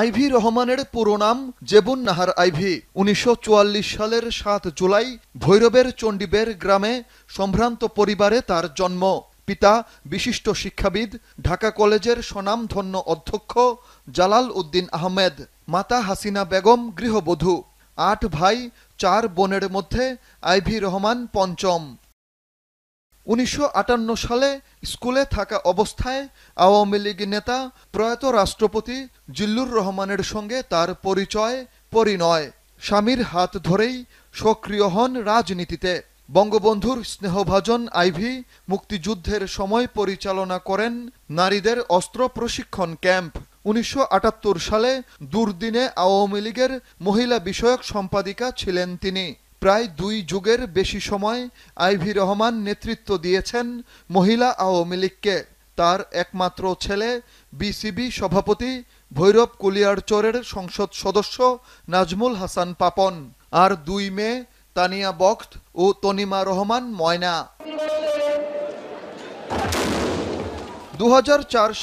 Ivy রহমানের পুরো নাম জেবুন নাহার আইভি উনিশশো সালের সাত জুলাই ভৈরবের চণ্ডীবের গ্রামে সম্ভ্রান্ত পরিবারে তার জন্ম পিতা বিশিষ্ট শিক্ষাবিদ ঢাকা কলেজের স্বনামধন্য অধ্যক্ষ জালাল উদ্দিন আহমেদ মাতা হাসিনা বেগম গৃহবধূ আট ভাই চার বোনের মধ্যে আইভি রহমান পঞ্চম উনিশশো সালে স্কুলে থাকা অবস্থায় আওয়ামী লীগ নেতা প্রয়াত রাষ্ট্রপতি জিল্লুর রহমানের সঙ্গে তার পরিচয় পরিণয় স্বামীর হাত ধরেই সক্রিয় হন রাজনীতিতে বঙ্গবন্ধুর স্নেহভাজন আইভি মুক্তিযুদ্ধের সময় পরিচালনা করেন নারীদের অস্ত্র প্রশিক্ষণ ক্যাম্প উনিশশো সালে দুর্দিনে আওয়ামী লীগের মহিলা বিষয়ক সম্পাদিকা ছিলেন তিনি প্রায় দুই যুগের বেশি সময় আইভি রহমান নেতৃত্ব দিয়েছেন মহিলা আওয়ামী লীগকে তার একমাত্র ছেলে বিসিবি সভাপতি ভৈরব কুলিয়ারচরের সংসদ সদস্য নাজমুল হাসান পাপন আর দুই মেয়ে তানিয়া বক্ত ও তনিমা রহমান ময়না দু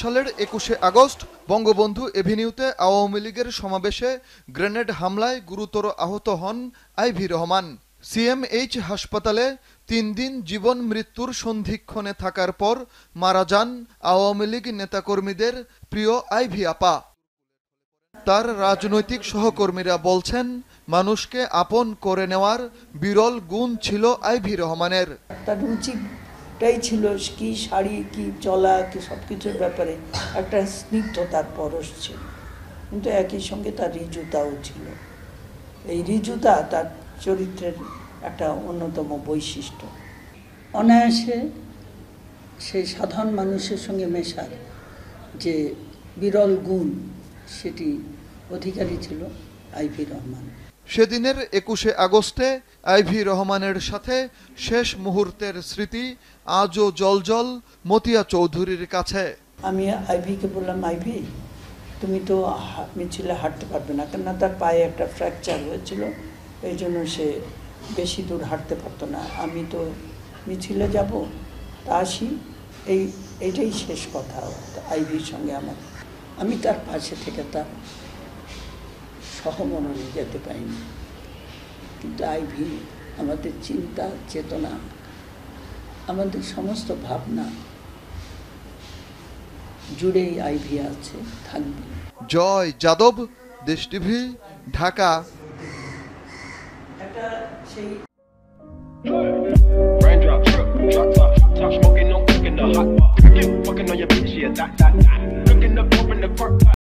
সালের একুশে আগস্ট বঙ্গবন্ধু এভিনিউতে আওয়ামী লীগের সমাবেশে গ্রেনেড হামলায় গুরুতর আহত হন আইভি রহমান সিএমএইচ হাসপাতালে তিন দিন জীবন মৃত্যুর সন্ধিক্ষণে থাকার পর মারা যান আওয়ামী লীগ নেতাকর্মীদের প্রিয় আইভি আপা তার রাজনৈতিক সহকর্মীরা বলছেন মানুষকে আপন করে নেওয়ার বিরল গুণ ছিল আইভি রহমানের তার রুচি একটাই ছিল কি শাড়ি কি চলা কি সব কিছুর ব্যাপারে একটা স্নিগ্ধতার পরশ ছিল কিন্তু একই সঙ্গে তার ঋজুতাও ছিল এই ঋজুতা তার চরিত্রের একটা অন্যতম বৈশিষ্ট্য অনায়াসে সেই সাধারণ মানুষের সঙ্গে মেশার যে বিরল গুণ সেটি অধিকারী ছিল আইভি রহমান সেদিনের একুশে আগস্টে আইভি রহমানের সাথে শেষ মুহূর্তের স্মৃতি আজও জলজল মতিয়া চৌধুরীর কাছে আমি আইভিকে বললাম আইভি তুমি তো মিছিলে হাঁটতে পারবে না কেননা তার পায়ে একটা ফ্র্যাকচার হয়েছিল এই জন্য সে বেশি দূর হাঁটতে পারতো না আমি তো মিছিলে যাব তা আসি এই এটাই শেষ কথা আইভির সঙ্গে আমার আমি তার পাশে থেকে তার সহমননে যেতে পাইনি কিন্তু আইভি আমাদের চিন্তা চেতনা আমাদের সমস্ত ভাবনা জুড়েই আইভি আছে থাকবে জয় যাদব Desh TV Dhaka Raindrops, drop top, top smoking, no cooking the hot pot. I keep fucking on your bitch, yeah, that, that, that. Looking up, open the park.